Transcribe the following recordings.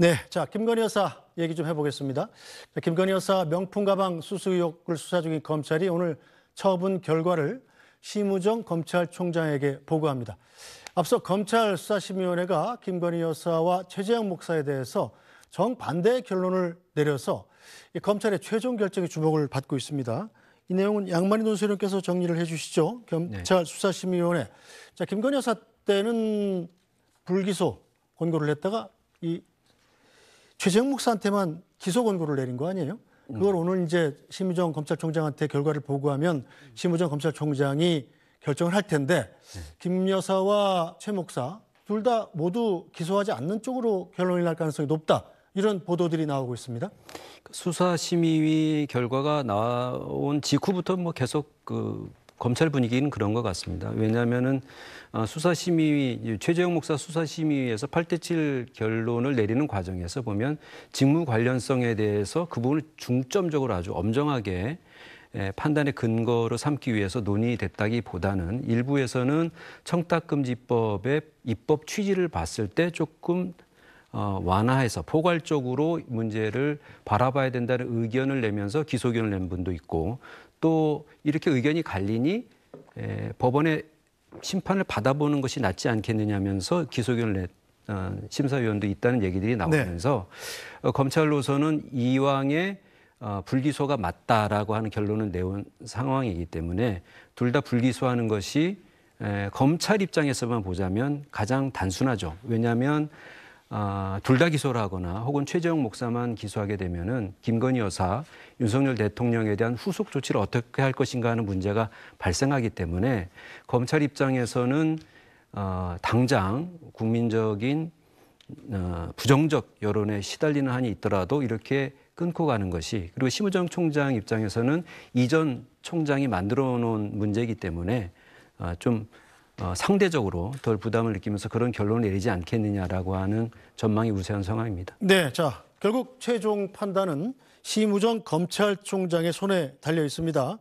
네, 자 김건희 여사 얘기 좀 해보겠습니다. 자, 김건희 여사 명품 가방 수수 의혹을 수사 중인 검찰이 오늘 처분 결과를 심우정 검찰총장에게 보고합니다. 앞서 검찰 수사심의위원회가 김건희 여사와 최재형 목사에 대해서 정반대 결론을 내려서 이 검찰의 최종 결정이 주목을 받고 있습니다. 이 내용은 양만희 논설위원께서 정리를 해주시죠. 검찰 네. 수사심의위원회. 자 김건희 여사 때는 불기소 권고를 했다가 이 최재형 목사한테만 기소 권고를 내린 거 아니에요? 그걸 음. 오늘 이제 심우정 검찰총장한테 결과를 보고하면 심우정 검찰총장이 결정을 할 텐데 네. 김 여사와 최 목사 둘 다 모두 기소하지 않는 쪽으로 결론이 날 가능성이 높다. 이런 보도들이 나오고 있습니다. 수사심의위 결과가 나온 직후부터 뭐 계속 그 검찰 분위기는 그런 것 같습니다. 왜냐하면은 어, 수사심의 최재형 목사 수사심의에서 8대7 결론을 내리는 과정에서 보면 직무 관련성에 대해서 그 부분을 중점적으로 아주 엄정하게 판단의 근거로 삼기 위해서 논의됐다기보다는 일부에서는 청탁금지법의 입법 취지를 봤을 때 조금 어, 완화해서 포괄적으로 문제를 바라봐야 된다는 의견을 내면서 기소견을 낸 분도 있고 또 이렇게 의견이 갈리니 에, 법원의 심판을 받아보는 것이 낫지 않겠느냐면서 기소견을 냈 어, 심사위원도 있다는 얘기들이 네. 나오면서 네. 어, 검찰로서는 이왕에 어, 불기소가 맞다라고 하는 결론을 내온 상황이기 때문에 둘 다 불기소하는 것이 에, 검찰 입장에서만 보자면 가장 단순하죠. 왜냐하면 아, 둘 다 기소를 하거나 혹은 최재형 목사만 기소하게 되면은 김건희 여사, 윤석열 대통령에 대한 후속 조치를 어떻게 할 것인가 하는 문제가 발생하기 때문에 검찰 입장에서는 어, 당장 국민적인 어, 부정적 여론에 시달리는 한이 있더라도 이렇게 끊고 가는 것이 그리고 심우정 총장 입장에서는 이전 총장이 만들어 놓은 문제이기 때문에 어, 좀 어, 상대적으로 덜 부담을 느끼면서 그런 결론을 내리지 않겠느냐라고 하는 전망이 우세한 상황입니다. 네, 자 결국 최종 판단은 심우정 검찰총장의 손에 달려 있습니다.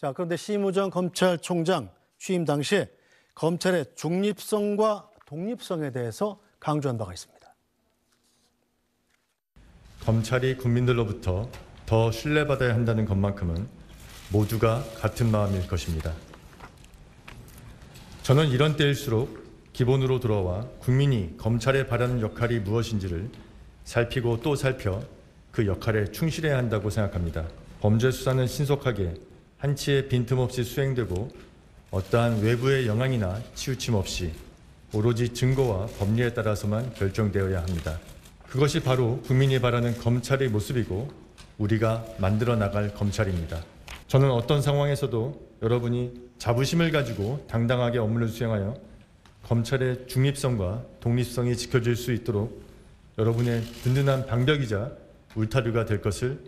자 그런데 심우정 검찰총장 취임 당시에 검찰의 중립성과 독립성에 대해서 강조한 바가 있습니다. 검찰이 국민들로부터 더 신뢰받아야 한다는 것만큼은 모두가 같은 마음일 것입니다. 저는 이런 때일수록 기본으로 들어와 국민이 검찰에 바라는 역할이 무엇인지를 살피고 또 살펴 그 역할에 충실해야 한다고 생각합니다. 범죄 수사는 신속하게 한치의 빈틈없이 수행되고 어떠한 외부의 영향이나 치우침 없이 오로지 증거와 법리에 따라서만 결정되어야 합니다. 그것이 바로 국민이 바라는 검찰의 모습이고 우리가 만들어 나갈 검찰입니다. 저는 어떤 상황에서도 여러분이 자부심을 가지고 당당하게 업무를 수행하여 검찰의 중립성과 독립성이 지켜질 수 있도록 여러분의 든든한 방벽이자 울타리가 될 것을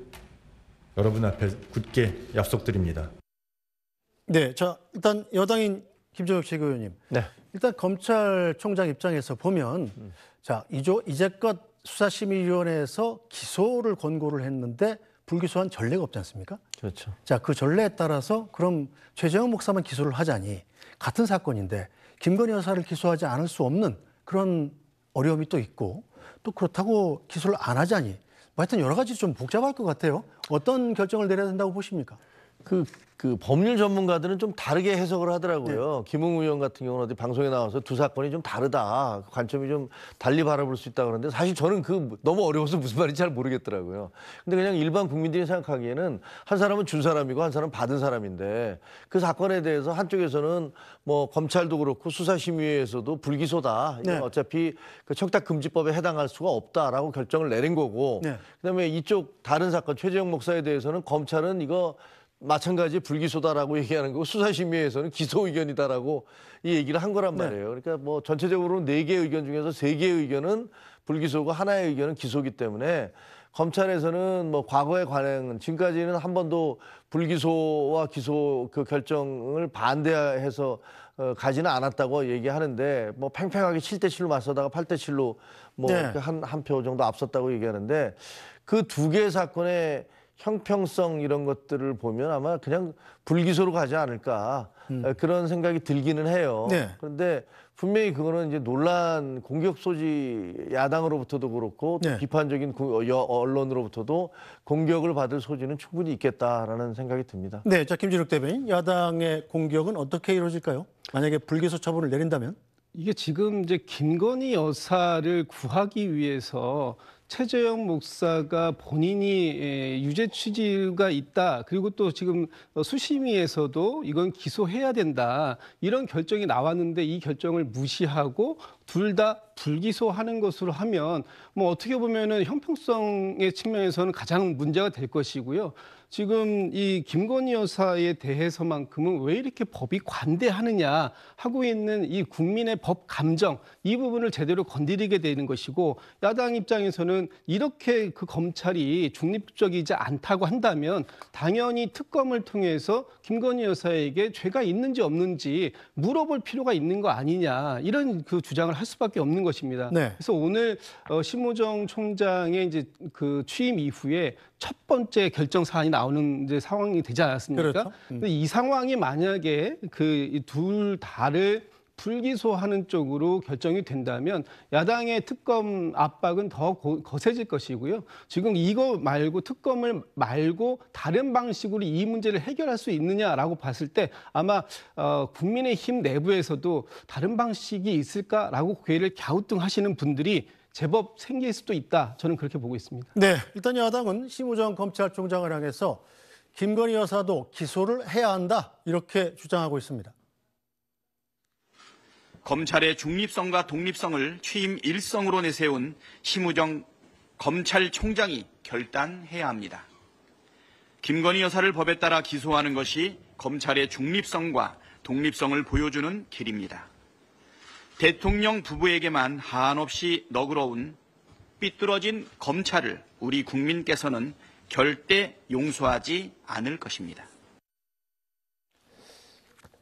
여러분 앞에 굳게 약속드립니다. 네, 자 일단 여당인 김정혁 최고위원님. 네. 일단 검찰총장 입장에서 보면 자 이조 이제껏 수사심의위원회에서 기소를 권고를 했는데 불기소한 전례가 없지 않습니까? 그렇죠. 자, 그 전례에 따라서 그럼 최재형 목사만 기소를 하자니 같은 사건인데 김건희 여사를 기소하지 않을 수 없는 그런 어려움이 또 있고 또 그렇다고 기소를 안 하자니 뭐 하여튼 여러 가지 좀 복잡할 것 같아요. 어떤 결정을 내려야 된다고 보십니까? 그, 그 법률 전문가들은 좀 다르게 해석을 하더라고요. 네. 김웅 의원 같은 경우는 어디 방송에 나와서 두 사건이 좀 다르다. 그 관점이 좀 달리 바라볼 수 있다 그러는데 사실 저는 그 너무 어려워서 무슨 말인지 잘 모르겠더라고요. 근데 그냥 일반 국민들이 생각하기에는 한 사람은 준 사람이고 한 사람은 받은 사람인데 그 사건에 대해서 한쪽에서는 뭐 검찰도 그렇고 수사심의회에서도 불기소다. 네. 어차피 그 척탁금지법에 해당할 수가 없다라고 결정을 내린 거고 네. 그다음에 이쪽 다른 사건 최재형 목사에 대해서는 검찰은 이거 마찬가지 불기소다라고 얘기하는 거고 수사심의에서는 기소 의견이다라고 이 얘기를 한 거란 네. 말이에요. 그러니까 뭐 전체적으로 네 개의 의견 중에서 세 개의 의견은 불기소고 하나의 의견은 기소기 때문에 검찰에서는 뭐 과거에 관행 지금까지는 한 번도 불기소와 기소 그 결정을 반대해서 어, 가지는 않았다고 얘기하는데 뭐 팽팽하게 7대 7로 맞서다가 8대 7로 뭐 한 한표 네. 정도 앞섰다고 얘기하는데 그 두 개 사건에 형평성 이런 것들을 보면 아마 그냥 불기소로 가지 않을까 음. 그런 생각이 들기는 해요. 네. 그런데 분명히 그거는 이제 논란 공격 소지 야당으로부터도 그렇고 네. 비판적인 어, 언론으로부터도 공격을 받을 소지는 충분히 있겠다라는 생각이 듭니다. 네, 자 김진욱 대변인 야당의 공격은 어떻게 이루어질까요? 만약에 불기소 처분을 내린다면? 이게 지금 이제 김건희 여사를 구하기 위해서 최재형 목사가 본인이 예, 유죄 취지가 있다. 그리고 또 지금 수심위에서도 이건 기소해야 된다. 이런 결정이 나왔는데 이 결정을 무시하고 둘 다 불기소하는 것으로 하면 뭐 어떻게 보면은 형평성의 측면에서는 가장 문제가 될 것이고요. 지금 이 김건희 여사에 대해서만큼은 왜 이렇게 법이 관대하느냐 하고 있는 이 국민의 법 감정 이 부분을 제대로 건드리게 되는 것이고 야당 입장에서는 이렇게 그 검찰이 중립적이지 않다고 한다면 당연히 특검을 통해서 김건희 여사에게 죄가 있는지 없는지 물어볼 필요가 있는 거 아니냐 이런 그 주장을 할 수밖에 없는 것입니다. 네. 그래서 오늘 어, 심호정 총장의 이제 그 취임 이후에 첫 번째 결정 사안이 나. 나오는 이제 상황이 되지 않았습니까? 그렇죠. 음. 근데 이 상황이 만약에 그 둘 다를 불기소하는 쪽으로 결정이 된다면 야당의 특검 압박은 더 거세질 것이고요. 지금 이거 말고 특검을 말고 다른 방식으로 이 문제를 해결할 수 있느냐라고 봤을 때 아마 어, 국민의힘 내부에서도 다른 방식이 있을까라고 고 괴를 갸우뚱하시는 분들이 제법 생길 수도 있다. 저는 그렇게 보고 있습니다. 네, 일단 야당은 심우정 검찰총장을 향해서 김건희 여사도 기소를 해야 한다 이렇게 주장하고 있습니다. 검찰의 중립성과 독립성을 취임 일성으로 내세운 심우정 검찰총장이 결단해야 합니다. 김건희 여사를 법에 따라 기소하는 것이 검찰의 중립성과 독립성을 보여주는 길입니다. 대통령 부부에게만 한없이 너그러운 삐뚤어진 검찰을 우리 국민께서는 절대 용서하지 않을 것입니다.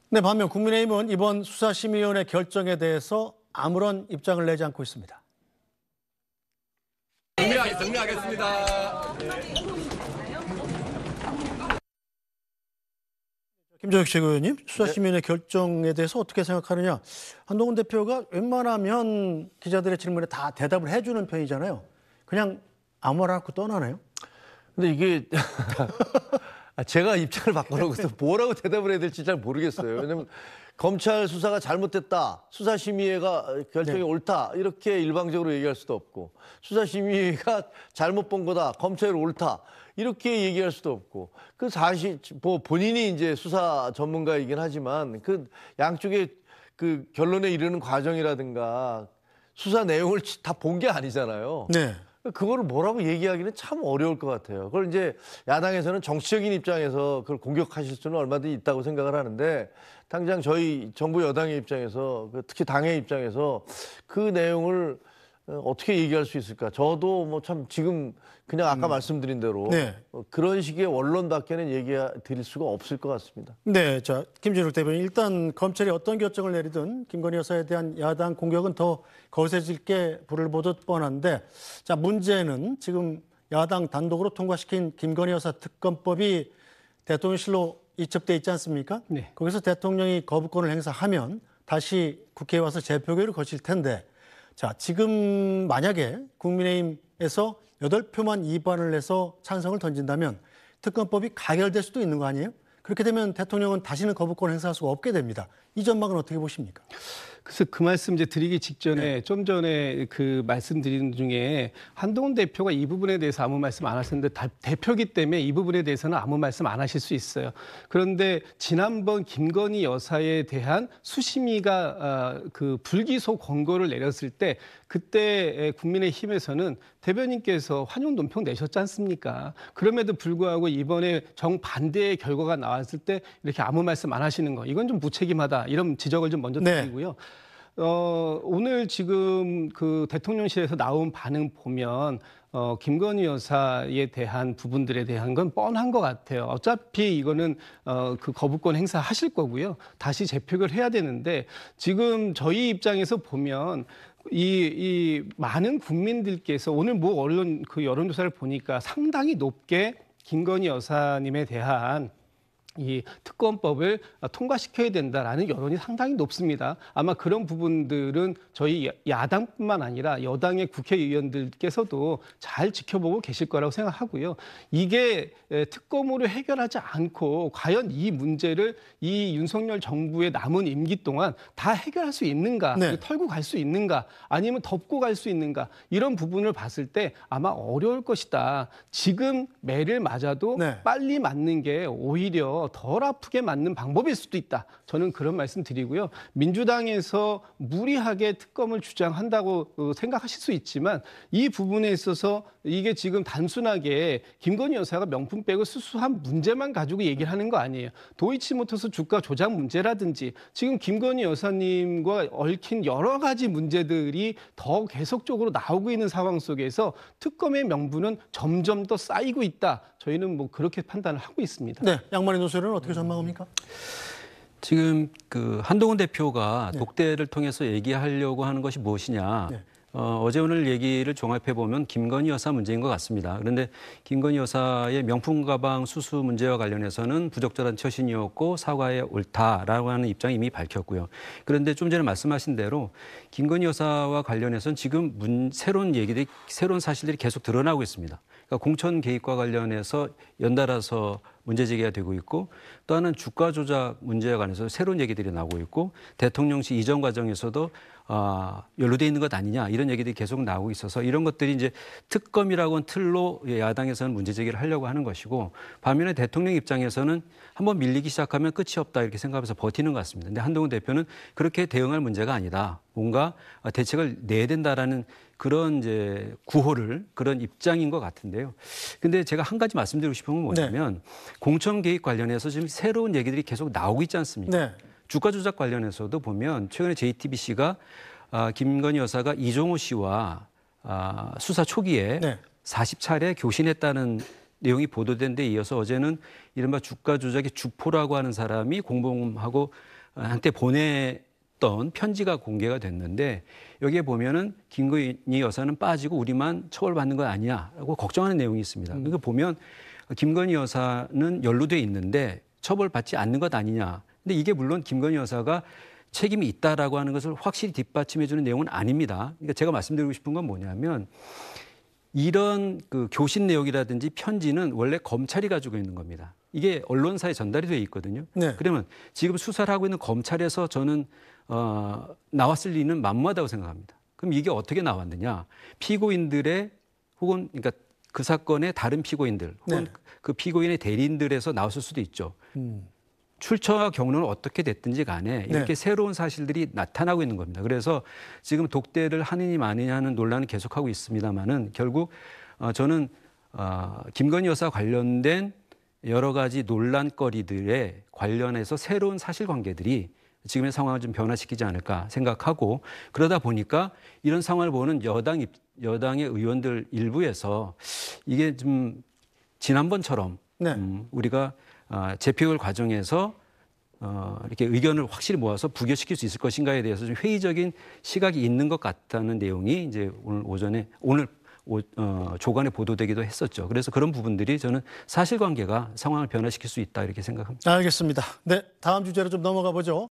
네, 반면 국민의힘은 이번 수사심의위원회 결정에 대해서 아무런 입장을 내지 않고 있습니다. 정리하겠습니다. 김정혁 최고위원님, 수사심의위원회 네. 결정에 대해서 어떻게 생각하느냐? 한동훈 대표가 웬만하면 기자들의 질문에 다 대답을 해주는 편이잖아요. 그냥 아무나 말 않고 떠나나요 근데 이게 아, 제가 입장을 바꿔놓고서 뭐라고 대답을 해야 될지 잘 모르겠어요. 왜냐면 검찰 수사가 잘못됐다, 수사심의회가 결정이 네. 옳다 이렇게 일방적으로 얘기할 수도 없고 수사심의회가 잘못 본 거다, 검찰이 옳다 이렇게 얘기할 수도 없고 그 사실 뭐 본인이 이제 수사 전문가이긴 하지만 그 양쪽의 그 결론에 이르는 과정이라든가 수사 내용을 다 본 게 아니잖아요. 네. 그거를 뭐라고 얘기하기는 참 어려울 것 같아요. 그걸 이제 야당에서는 정치적인 입장에서 그걸 공격하실 수는 얼마든지 있다고 생각을 하는데 당장 저희 정부 여당의 입장에서 그 특히 당의 입장에서 그 내용을 어, 어떻게 얘기할 수 있을까? 저도 뭐 참 지금 그냥 아까 음. 말씀드린 대로 네. 어, 그런 식의 원론 밖에는 얘기 드릴 수가 없을 것 같습니다. 네, 자 김진욱 대변인 일단 검찰이 어떤 결정을 내리든 김건희 여사에 대한 야당 공격은 더 거세질 게 불을 보듯 뻔한데 자 문제는 지금 야당 단독으로 통과시킨 김건희 여사 특검법이 대통령실로 이첩돼 있지 않습니까? 네. 거기서 대통령이 거부권을 행사하면 다시 국회에 와서 재표결을 거칠 텐데. 자, 지금 만약에 국민의힘에서 8표만 이반을 해서 찬성을 던진다면 특검법이 가결될 수도 있는 거 아니에요? 그렇게 되면 대통령은 다시는 거부권 을 행사할 수가 없게 됩니다. 이 전망은 어떻게 보십니까? 그래서 그 말씀 이제 드리기 직전에 네. 좀 전에 그 말씀드린 중에 한동훈 대표가 이 부분에 대해서 아무 말씀 안 하셨는데 대표기 때문에 이 부분에 대해서는 아무 말씀 안 하실 수 있어요. 그런데 지난번 김건희 여사에 대한 수심이가그 아, 불기소 권고를 내렸을 때 그때 국민의힘에서는 대변인께서 환영 논평 내셨지 않습니까? 그럼에도 불구하고 이번에 정반대의 결과가 나왔을 때 이렇게 아무 말씀 안 하시는 거 이건 좀 무책임하다 이런 지적을 좀 먼저 네. 드리고요. 네. 어, 오늘 지금 그 대통령실에서 나온 반응 보면 어, 김건희 여사에 대한 부분들에 대한 건 뻔한 것 같아요. 어차피 이거는 어, 그 거부권 행사하실 거고요. 다시 재표결 해야 되는데 지금 저희 입장에서 보면 이, 이 많은 국민들께서 오늘 뭐 언론 그 여론조사를 보니까 상당히 높게 김건희 여사님에 대한 이 특검법을 통과시켜야 된다라는 여론이 상당히 높습니다. 아마 그런 부분들은 저희 야당뿐만 아니라 여당의 국회의원들께서도 잘 지켜보고 계실 거라고 생각하고요. 이게 특검으로 해결하지 않고 과연 이 문제를 이 윤석열 정부의 남은 임기 동안 다 해결할 수 있는가, 네. 털고 갈 수 있는가, 아니면 덮고 갈 수 있는가 이런 부분을 봤을 때 아마 어려울 것이다. 지금 매를 맞아도 네. 빨리 맞는 게 오히려 오덜 아프게 맞는 방법일 수도 있다. 저는 그런 말씀 드리고요. 민주당에서 무리하게 특검을 주장한다고 어, 생각하실 수 있지만 이 부분에 있어서 이게 지금 단순하게 김건희 여사가 명품백을 수수한 문제만 가지고 얘기를 하는 거 아니에요. 도이치모터스 주가 조작 문제라든지 지금 김건희 여사님과 얽힌 여러 가지 문제들이 더 계속적으로 나오고 있는 상황 속에서 특검의 명분은 점점 더 쌓이고 있다. 저희는 뭐 그렇게 판단을 하고 있습니다. 네, 양만희 노수. 구설을 어떻게 음. 전망합니까? 지금 그 한동훈 대표가 네. 독대를 통해서 얘기하려고 하는 것이 무엇이냐. 네. 어, 어제 오늘 얘기를 종합해 보면 김건희 여사 문제인 것 같습니다. 그런데 김건희 여사의 명품 가방 수수 문제와 관련해서는 부적절한 처신이었고 사과에 옳다라고 하는 입장 이미 밝혔고요. 그런데 좀 전에 말씀하신 대로 김건희 여사와 관련해서는 지금 문, 새로운 얘기들이 새로운 사실들이 계속 드러나고 있습니다. 그러니까 공천 개입과 관련해서 연달아서 문제 제기가 되고 있고 또 하나는 주가 조작 문제에 관해서 새로운 얘기들이 나오고 있고 대통령실 이전 과정에서도 아, 연루되어 있는 것 아니냐 이런 얘기들이 계속 나오고 있어서 이런 것들이 이제 특검이라고는 틀로 야당에서는 문제 제기를 하려고 하는 것이고 반면에 대통령 입장에서는 한번 밀리기 시작하면 끝이 없다 이렇게 생각하면서 버티는 것 같습니다. 근데 한동훈 대표는 그렇게 대응할 문제가 아니다. 뭔가 대책을 내야 된다라는 그런 이제 구호를 그런 입장인 것 같은데요. 근데 제가 한 가지 말씀드리고 싶은 건 네. 뭐냐면 네. 공천 개입 관련해서 지금 새로운 얘기들이 계속 나오고 있지 않습니까? 네. 주가 조작 관련해서도 보면 최근에 JTBC가 아, 김건희 여사가 이종호 씨와 아, 수사 초기에 네. 40차례 교신했다는 내용이 보도된 데 이어서 어제는 이른바 주가 조작의 주포라고 하는 사람이 공범하고 한테 보내 어떤 편지가 공개가 됐는데 여기에 보면은 김건희 여사는 빠지고 우리만 처벌받는 거 아니냐라고 걱정하는 내용이 있습니다. 음. 그러니까 보면 김건희 여사는 연루돼 있는데 처벌받지 않는 것 아니냐. 근데 이게 물론 김건희 여사가 책임이 있다라고 하는 것을 확실히 뒷받침해 주는 내용은 아닙니다. 그러니까 제가 말씀드리고 싶은 건 뭐냐면 이런 그 교신 내용이라든지 편지는 원래 검찰이 가지고 있는 겁니다. 이게 언론사에 전달이 돼 있거든요. 네. 그러면 지금 수사를 하고 있는 검찰에서 저는 어, 나왔을 리는 만무하다고 생각합니다. 그럼 이게 어떻게 나왔느냐? 피고인들의 혹은 그러니까 그 사건의 다른 피고인들 혹은 네. 그 피고인의 대리인들에서 나왔을 수도 있죠. 음. 출처와 경로는 어떻게 됐든지 간에 네. 이렇게 네. 새로운 사실들이 나타나고 있는 겁니다. 그래서 지금 독대를 하느니 마느냐 하는 논란은 계속하고 있습니다만은 결국 어, 저는 어, 김건희 여사 관련된 여러 가지 논란거리들에 관련해서 새로운 사실관계들이 지금의 상황을 좀 변화시키지 않을까 생각하고 그러다 보니까 이런 상황을 보는 여당 여당의 의원들 일부에서 이게 좀 지난번처럼 네. 음, 우리가 아, 재표율 과정에서 어, 이렇게 의견을 확실히 모아서 부결시킬 수 있을 것인가에 대해서 좀 회의적인 시각이 있는 것 같다는 내용이 이제 오늘 오전에 오늘 오, 어, 조간에 보도되기도 했었죠. 그래서 그런 부분들이 저는 사실관계가 상황을 변화시킬 수 있다 이렇게 생각합니다. 알겠습니다. 네, 다음 주제로 좀 넘어가 보죠.